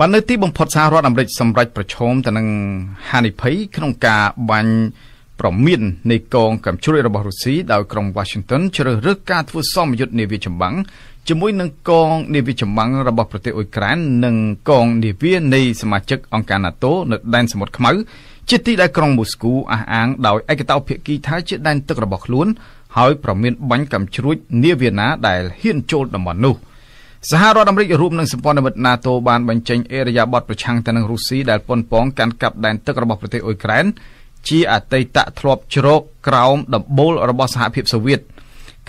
បាននៅទីបំផុតសហរដ្ឋអាមេរិកសម្រាប់ប្រឈមទៅនឹងហានិភ័យក្នុងការបាញ់ប្រមាននៃកងកម្ជួយរបស់រុស្ស៊ីដោយក្រុង Washington ជ្រើសរើសការធ្វើសមយុទ្ធនាវាចម្បាំងជាមួយនឹងកងនាវាចម្បាំងរបស់ប្រទេសអ៊ុយក្រែននិងកងនាវានៃសមាជិកអង្គការ NATO នៅដែនសមុទ្រខ្មៅជាទីដែលក្រុងមូស្គូអះអាងដោយឯកតោភាគីថាជាដែនទឹករបស់ខ្លួនហើយប្រមានបាញ់កម្ជួយនាវាណាដែលហ៊ានចូលតំបន់នោះ។សហរដ្ឋអាមេរិករួមនឹងសម្ព័ន្ធមិត្ត NATO បានបញ្ចេញអេរយាប័តប្រឆាំងទៅនឹងរុស្ស៊ីដែលប៉ុនប៉ងកាន់កាប់ដែនទឹករបស់ប្រទេសអ៊ុយក្រែនជាអតីតធ្លាប់ជ្រកក្រោមដំបូលរបស់សហភាពសូវៀត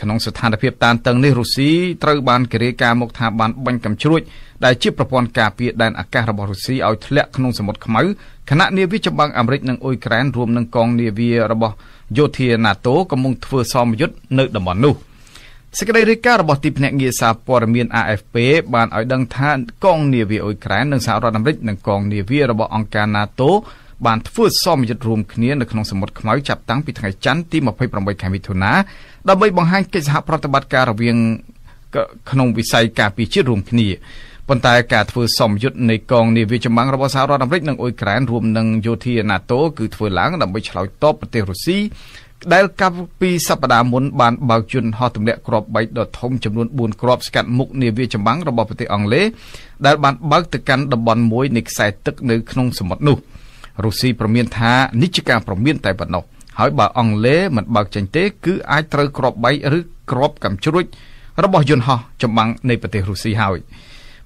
ក្នុងស្ថានភាពតានតឹងនេះរុស្ស៊ីត្រូវបានគេរាយការណ៍មកថាបានបាញ់កាំជ្រួចដែលជាប្រព័ន្ធការពារដែនអាកាសរបស់រុស្ស៊ីឲ្យធ្លាក់ក្នុងសមុទ្រខ្មៅខណៈនាវាចម្បាំងអាមេរិកនិងអ៊ុយក្រែនរួមនឹងកងនាវារបស់យោធា NATO កំពុងធ្វើសមយុទ្ធនៅតំបន់នោះ។សេចក្តីរាយការណ៍របស់ទីភ្នាក់ងារសារព័ត៌មាន AFP បានឲ្យដឹងថាកងនាវាអ៊ុយក្រែននិងសហរដ្ឋអាមេរិកនិងកងនាវារបស់អង្គការ NATO បានធ្វើសមយុទ្ធរួមគ្នានៅក្នុងសមុទ្រខ្មៅចាប់តាំងពីថ្ងៃច័ន្ទទី28ខែមិថុនាដើម្បីបង្ហាញកិច្ចសហប្រតិបត្តិការរវាង ក្នុងវិស័យការពារជាតិរួមគ្នាប៉ុន្តែការធ្វើសមយុទ្ធនៃកងនាវាចម្បាំងរបស់សហរដ្ឋអាមេរិកនិងអ៊ុយក្រែនរួមនឹងយោធា NATO គឺធ្វើឡើងដើម្បីឆ្លើយតបប្រទេសរុស្ស៊ីដែលកាប់ពីសប្តាហ៍មុនបានបើកយន្តហោះទម្លាក់គ្រាប់បែកដ៏ធំចំនួន4គ្រាប់ស្កាត់មុខនាវាចម្បាំងរបស់ប្រទេសអង់គ្លេសដែលបានបើកទៅកាន់តំបន់មួយនៃខ្សែទឹកនៅ ក្នុងសមុទ្រនោះរុស្ស៊ីប្រមាន ថានេះជាការប្រមានតែប៉ុណ្ណោះហើយបើ អង់គ្លេសមិនបើកចេញទេគឺអាចត្រូវគ្រាប់បែកឬគ្រាប់កំជ្រួច របស់យន្តហោះចម្បាំងនៃប្រទេសរុស្ស៊ីហើយ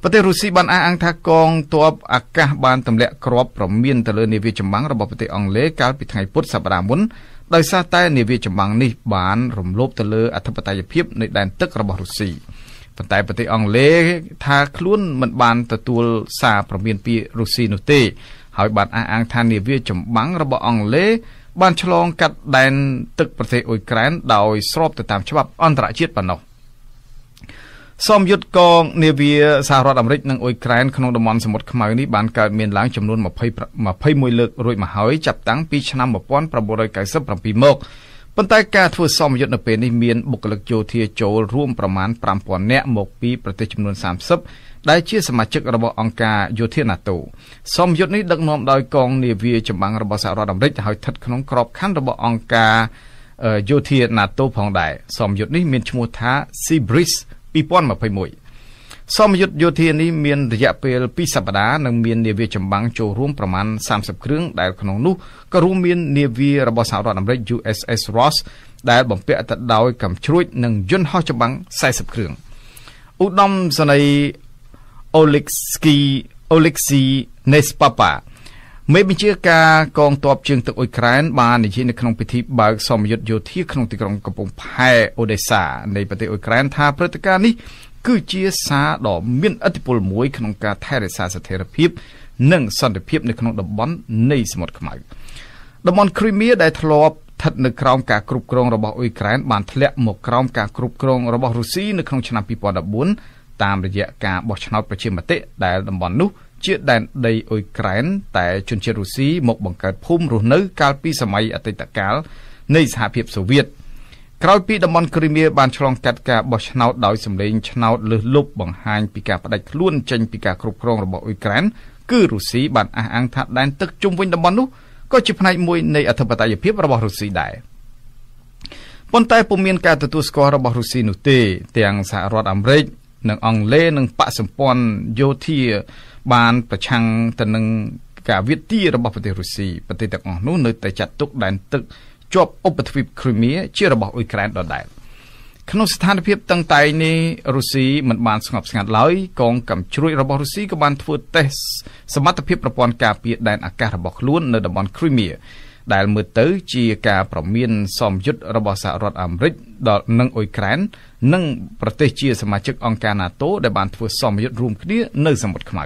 ប្រទេសរុស្ស៊ីបានអះអាងថាកងទ័ពអាកាសបានទម្លាក់គ្រាប់ប្រមានទៅលើនាវាចម្បាំងរបស់ប្រទេសអង់គ្លេសកាលពីថ្ងៃពុធសប្តាហ៍មុនដោយសារតែនាវាចម្បាំងនេះបានរំលោភទៅលើអធិបតេយ្យភាពនៃដែនទឹករបស់រុស្ស៊ីប៉ុន្តែប្រទេសអង់គ្លេសថាខ្លួនមិនបានទទួលសារព្រមានពីរុស្ស៊ីនោះទេហើយបានអះអាងថានាវាចម្បាំងរបស់អង់គ្លេសបានឆ្លងកាត់ដែនទឹកប្រទេសអ៊ុយក្រែនដោយស្របទៅតាមច្បាប់អន្តរជាតិប៉ុណ្ណោះសមយុទ្ធកងនាវាសហរដ្ឋអាមេរិកនិងអ៊ុយក្រែនក្នុងតំបន់សមុទ្រខ្មៅនេះបានកើតមានឡើងចំនួន20 21លើករួចមកហើយចាប់តាំងពីឆ្នាំ1997មកប៉ុន្តែការធ្វើសមយុទ្ធនៅពេលនេះមានបុគ្គលិកយោធាចូលរួមប្រមាណ5000នាក់មកពីប្រទេសចំនួន30ដែលជាសមាជិករបស់អង្គការយោធា NATO សមយុទ្ធនេះដឹកនាំដោយកងនាវាចម្បាំងរបស់សហរដ្ឋអាមេរិកហើយស្ថិតក្នុងក្របខ័ណ្ឌរបស់អង្គការយោធា NATO ផងដែរសមយុទ្ធនេះមានឈ្មោះថា Sea Breeze 2021សមយុទ្ធយោធានេះមាន រយៈពេល2សប្តាហ៍និងមាននាវាចម្បាំងចូលរួម ប្រមាណ30គ្រឿងដែលក្នុងនោះក៏រួមមាននាវារបស់សហរដ្ឋអាមេរិក USS Ross ដែលបំពាក់ទៅដោយកាំជ្រួច និងយន្តហោះចម្បាំង40គ្រឿងឧត្តមសេនីយ៍ Oleksii Oleksii Nespapa មេបញ្ជាការកងទ័ពជើងទឹកអ៊ុយក្រែនបាននិយាយនៅក្នុងពិធីបើកសមយុទ្ធយោធាក្នុងទីក្រុងកំពង់ផែអូដេសានៃប្រទេសអ៊ុយក្រែនថាព្រឹត្តិការណ៍នេះគឺជាសារដ៏មានឥទ្ធិពលមួយក្នុងការថែរក្សាស្ថិរភាព និងសន្តិភាពនៅក្នុងតំបន់នៃសមុទ្រខ្មៅតំបន់គ្រីមៀដែលធ្លាប់ស្ថិតនៅក្រោមការគ្រប់គ្រងរបស់អ៊ុយក្រែនបានធ្លាក់មកក្រោមការគ្រប់គ្រងរបស់រុស្ស៊ីនៅក្នុងឆ្នាំ2014តាមរយៈការបោះឆ្នោតប្រជាមតិដែលតំបន់នោះជាដែនដីអ៊ុយក្រែនតែជនជាតិរុស្ស៊ីមក បង្កើតភូមិរស់នៅកាលពីសម័យអតីតកាលនៃសហភាពសូវៀតក្រោយពីតំបន់គ្រីមៀបានឆ្លងកាត់ការបោះឆ្នោតដោយសម្លេងឆ្នោតលើសលប់បង្ហាញពីការផ្ដាច់ខ្លួន ចេញពីការគ្រប់គ្រងរបស់អ៊ុយក្រែនគឺរុស្ស៊ីបានអះអាង ថាដែនទឹកជុំវិញតំបន់នោះក៏ជាផ្នែកមួយនៃអធិបតេយ្យភាពរបស់រុស្ស៊ីដែរប៉ុន្តែពុំមាន ការទទួលស្គាល់របស់រុស្ស៊ីនោះទេទាំងសហរដ្ឋអាមេរិកនិងអង់គ្លេសនិងបកសម្ព័ន្ធយោធា បានប្រឆាំងទៅនឹងការវិទារបស់ប្រទេសរុស្ស៊ីប្រទេសទាំងអស់នោះនៅតែចាត់ទុកដែនទឹកជាប់ឧបទ្វីបគ្រីមៀជារបស់អ៊ុយក្រែនដដែលក្នុងស្ថានភាពតឹងតែងនេះរុស្ស៊ីមិនបានស្ងប់ស្ងាត់ឡើយកងកាំជ្រួចរបស់រុស្ស៊ីក៏បានធ្វើតេស្តសមត្ថភាពប្រព័ន្ធការពារដែនអាកាសរបស់ខ្លួននៅតំបន់គ្រីមៀដែលមើលទៅ ជាការប្រមាន សមយុទ្ធរបស់សហរដ្ឋអាមេរិកដល់នឹងអ៊ុយក្រែននិង ប្រទេសជាសមាជិកអង្គការ NATO ដែលបានធ្វើសមយុទ្ធរួមគ្នានៅសមុទ្រខ្មៅ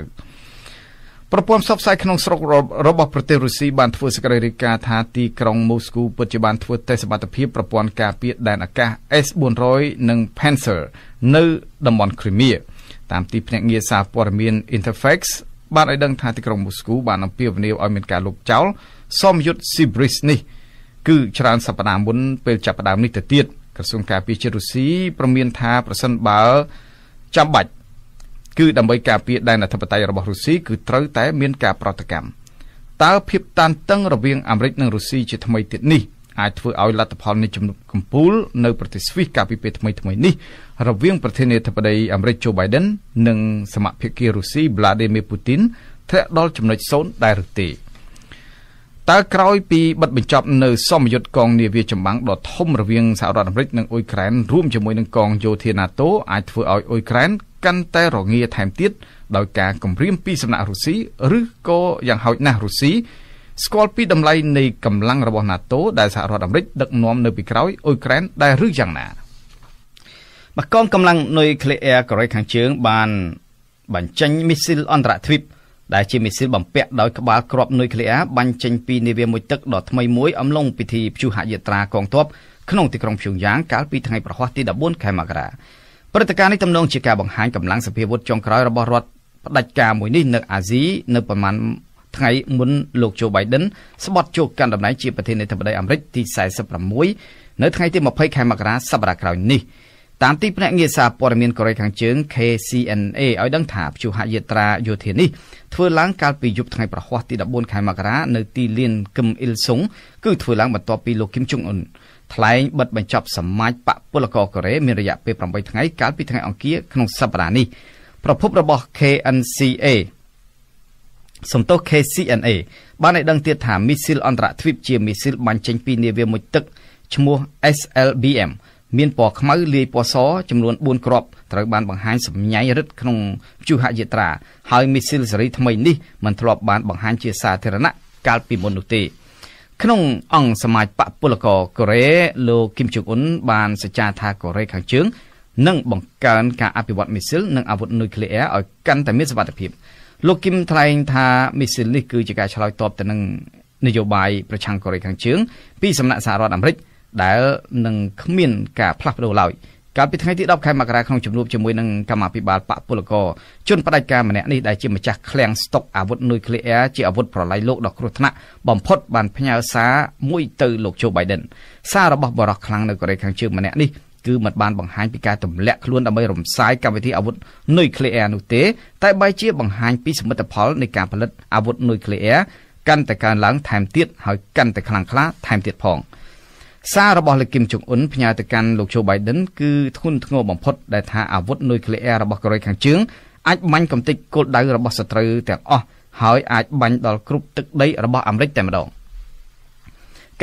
ប្រព័ន្ធផ្សព្វផ្សាយក្នុងស្រុករបស់ប្រទេសរុស្ស៊ីបានធ្វើសេចក្តីរាយការណ៍ថាទីក្រុងមូស្គូពិតជាបានធ្វើតេស្តសមត្ថភាពប្រព័ន្ធការពារដែនអាកាស S400 និង Panzer នៅតំបន់គ្រីមៀតាមទីភ្នាក់ងារសារព័ត៌មាន Interfax បានឲ្យដឹងថាទីក្រុងមូស្គូបានអំពាវនាវឲ្យមានការលុបចោលសមយុទ្ធស៊ីប្រិសនេះ គឺច្រើនសប្តាហ៍មុនពេលចាប់ផ្ដើមនេះទៅទៀតក្រសួងការពារជាតិរុស្ស៊ីប្រមានថាប្រសិនបើចាំបាច់គឺដើម្បីការពារដែនអធិបតេយ្យរបស់រុស្ស៊ីគឺត្រូវតែមានការប្រតិកម្មតើភាពតានតឹងរវាងអាមេរិកនិងរុស្ស៊ីជាថ្មីទៀតនេះ អាចធ្វើឲ្យលទ្ធផលនៃជំនុំកំពូលនៅប្រទេសស្វីសកាលពីពេលថ្មីថ្មីនេះរវាងប្រធានាធិបតីអាមេរិក Joe Biden និងសមាភិករុស្ស៊ី Vladimir Putin ធ្លាក់ដល់ចំណុចសូន្យដែរឬទេ។តើក្រោយពីបិទបញ្ចប់នៅសមយុទ្ធកងនាវាចម្បាំងដ៏ធំរវាងសហរដ្ឋអាមេរិកនិងអ៊ុយក្រែនរួមជាមួយនឹងកងយោធា NATO អាចធ្វើឲ្យអ៊ុយក្រែនកាន់តែរងាថែមទៀតដោយការគំរាមពីសំណាក់រុស្ស៊ីឬក៏យ៉ាងហោចណាស់រុស្ស៊ីស្គាល់ពីតម្លៃនៃកម្លាំងរបស់ NATO ដែលសហរដ្ឋអាមេរិកដឹកនាំនៅពីក្រោយអ៊ុយក្រែនដែរឬយ៉ាងណាបាទកងកម្លាំងនុយក្លេអ៊ែរកូរ៉េខាងជើងបានបញ្ចេញមីស៊ីលអន្តរជាតិដែលជាមីស៊ីលបំពាក់ដោយក្បាលគ្រាប់នុយក្លេអ៊ែរបាញ់ចេញពីនាវាមួយទឹកដ៏ថ្មីមួយអំឡុងពិធីព្យុហយាត្រាកងទ័ពក្នុងទីក្រុងភ្យុងយ៉ាងកាលពីថ្ងៃប្រហ័សទី14ខែមករាព្រឹត្តិការណ៍នេះទំនងជាការបង្ហាញកម្លាំងសភាវុធចុងក្រោយរបស់រដ្ឋផ្ដាច់ការមួយនេះនៅអាស៊ីនៅប្រមាណថ្ងៃមុនលោកโจ Biden ស្បត់ជោគកាន់តំណែងជាប្រធានាធិបតីអាមេរិកទី46នៅថ្ងៃទី20ខែមករាសប្តាហ៍ក្រោយនេះ។តាមទីភ្នាក់ងារសារព័ត៌មានកូរ៉េខាងជើង KCNA ឲ្យដឹងថាព្យុហយាត្រាយោធានេះធ្វើឡើងកាលពីយប់ថ្ងៃប្រហ័សទី14ខែមករា នៅទីលានគឹមអ៊ីលសុងគឺធ្វើឡើងបន្ទាប់ពីលោកគឹមចុងអ៊ុនថ្លែងបិទបញ្ចប់សមាជបកពលករកូរ៉េមានរយៈពេល8ថ្ងៃកាលពីថ្ងៃអង្គារក្នុងសប្តាហ៍នេះប្រភពរបស់ KNCA សំទោស KCNA បានឲ្យដឹងទៀតថាមីស៊ីលអន្តរទ្វីបជាមីស៊ីលបាញ់ចេញពីនាវាមួយទឹកឈ្មោះ SLBM មានពណ៌ខ្មៅលាយពណ៌សចំនួន4គ្រាប់ត្រូវបានបង្ហាញសម្ញៃរិទ្ធក្នុងព្យុហយាត្រាហើយមីស៊ីលសេរីថ្មីនេះមិនធ្លាប់បានបង្ហាញជាសាធារណៈកាលពីមុននោះទេ ក្នុង អង្គសមាជបកពលករកូរ៉េលោកគឹមជុងអ៊ុនបានសច្ចាថាកូរ៉េខាងជើងនឹងបង្កើនការអភិវឌ្ឍមីស៊ីលនិងអាវុធនុយក្លេអ៊ែរឲ្យកាន់តែមានសមត្ថភាពលោកគឹមថ្លែងថាមីស៊ីលនេះគឺជាការឆ្លើយតបទៅនឹងនយោបាយប្រឆាំងកូរ៉េខាងជើងពីសំណាក់សហរដ្ឋអាមេរិកដែលនឹងគ្មាន ការផ្លាស់ប្ដូរឡើយកាលពីថ្ងៃទី10ខែមករាក្នុងជំនួបជាមួយនឹងកម្មាភិបាលបកពលករជនផ្ដាច់ការម្នាក់នេះដែលជាម្ចាស់ឃ្លាំងស្តុកអាវុធនុយក្លេអ៊ែរជាអាវុធប្រឡាយលោកដ៏គ្រោះថ្នាក់បំផុតបានផ្ញើសារមួយទៅលោកជូបៃដិនសាររបស់បរិះខ្លាំងនៅកូរ៉េខាងជើងម្នាក់នេះគឺមិនបានបង្ហាញពីការទម្លាក់ខ្លួនដើម្បីរំសាយកម្មវិធីអាវុធនុយក្លេអ៊ែរនោះទេ តែបែរជាបង្ហាញពីសមិទ្ធផលនៃការផលិតអាវុធនុយក្លេអ៊ែរកាន់តែកើនឡើងថែមទៀតហើយកាន់តែខ្លាំងក្លាថែមទៀតផង។សាររបស់លោកគឹមចុងអ៊ុនផ្ញើទៅកាន់លោកជូបៃដិនគឺធ្ងន់ធ្ងរបំផុតដែលថាអាវុធនុយក្លេអ៊ែររបស់កូរ៉េខាងជើងអាចបាញ់កំទេចគោលដៅរបស់សត្រូវទាំងអស់ហើយអាចបាញ់ដល់គ្រប់ទឹកដី របស់អាមេរិកតែម្ដង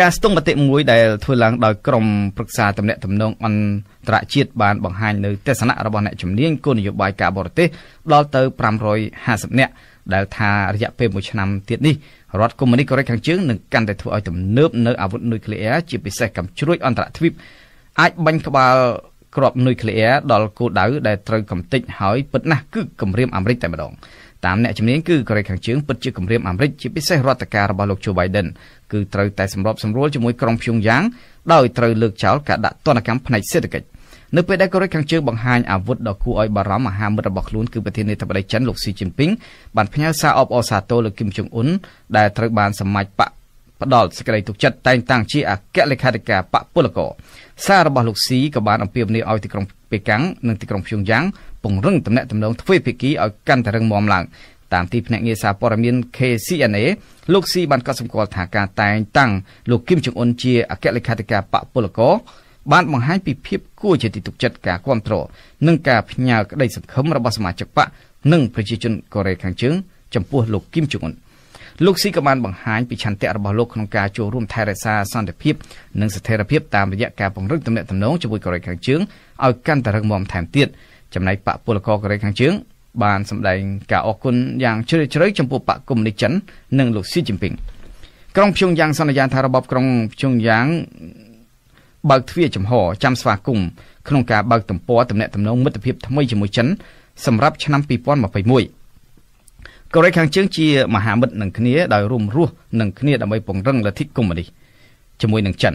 ការស្ទង់មតិមួយដែល ធ្វើឡើង ដោយក្រុមប្រឹក្សាតំណាក់តំណងអន្តរជាតិបានបង្ហាញនៅទស្សនៈរបស់អ្នកជំនាញគោលនយោបាយការបរទេសដល់ទៅ550នាក់ដែលថារយៈពេល1ឆ្នាំទៀតនេះរដ្ឋកុម្មុយនីសកូរ៉េខាងជើងនឹងកាន់តែធ្វើឲ្យទំនើបនៅអាវុធនុយក្លេអ៊ែរជាពិសេសកាំជ្រួចអន្តរទ្វីបអាច បាញ់ក្បាលគ្រាប់នុយក្លេអ៊ែរដល់គោលដៅដែលត្រូវកំទេចហើយពិតណាស់គឺគម្រាមអាមេរិកតែម្ដងតាមអ្នកជំនាញគឺកូរ៉េខាងជើងពិតជាគម្រាមអាមេរិកជាពិសេសរដ្ឋការរបស់លោក Joe Biden គឺត្រូវតែសម្របសម្រួលជាមួយក្រុងភ្យុងយ៉ាងដោយត្រូវលើកចោលការដាក់ទណ្ឌកម្មផ្នែកសេដ្ឋកិច្ច។នៅពេលដែលកូរ៉េខាងជើងបង្ហាញអាវុធដ៏គួរឲ្យបារម្ភមហាមិត្តរបស់ខ្លួនគឺប្រធានាធិបតីចិនលោកស៊ីជីនពីងបានផ្ញើសារអបអរសាទរលោកគឹមចុងអ៊ុនដែលត្រូវបានសម្ដេចបកផ្ដាល់សេចក្តីទុកចិត្តតែងតាំងជាអគ្គលេខាធិការបកពលករសាររបស់លោកស៊ីក៏បានអំពាវនាវឲ្យទីក្រុងប៉េកាំងនិងទីក្រុងភ្យុងយ៉ាងពង្រឹងទំនាក់ទំនងទ្វេភាគីឲ្យកាន់តែរឹងមាំឡើងតាមទីភ្នាក់ងារសារព័ត៌មាន KCNA លោកស៊ីបានកត់សម្គាល់ថាការតែងតាំងលោកគឹមចុងអ៊ុនជាអគ្គលេខាធិការបកពលករបានបង្ហាញពីភាពគួរជាទីទុកចិត្ត ការគ្រប់គ្រងនិងការផ្ញើក្តីសង្ឃឹមរបស់សមាជិកបកនិងប្រជាជនកូរ៉េខាងជើងចំពោះលោកគីមចុងអ៊ុនលោកស៊ីក៏បានបង្ហាញពីឆន្ទៈរបស់លោកក្នុងការចូលរួមថែរក្សាសន្តិភាពនិងស្ថិរភាពតាមរយៈការពង្រឹងទំនាក់ទំនងជាមួយកូរ៉េខាងជើងឲ្យកាន់តែរឹងមាំថែមទៀតចំណែកបកពលករកូរ៉េខាងជើងបានសម្ដែងការអរគុណយ៉ាងជ្រាលជ្រៅចំពោះបកកុំមុនីចិន និងលោកស៊ីជីនពីងក្រុងភ្យុងយ៉ាង សន្យាថារបបក្រុងភ្យុងយ៉ាងបើកទ្វារចំហចាំស្វាគមន៍ក្នុងការបើកទំព័រទំនាក់ទំនងមិត្តភាពថ្មីជាមួយចិនសម្រាប់ឆ្នាំ2021កូរ៉េខាងជើងជាមហាមិត្តនឹងគ្នាដោយរួមរស់នឹងគ្នាដើម្បីពង្រឹងលទ្ធិកុម្មុយនីសជាមួយនឹងចិន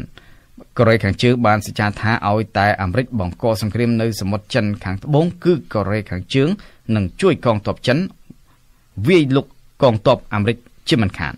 កូរ៉េខាងជើងបានសច្ចាថាឲ្យតែអាមេរិកបង្កសង្គ្រាមនៅសមុទ្រចិនខាងត្បូងគឺកូរ៉េខាងជើងនឹងជួយកងទ័ពចិនវាយលុកកងទ័ពអាមេរិកជាមិនខាន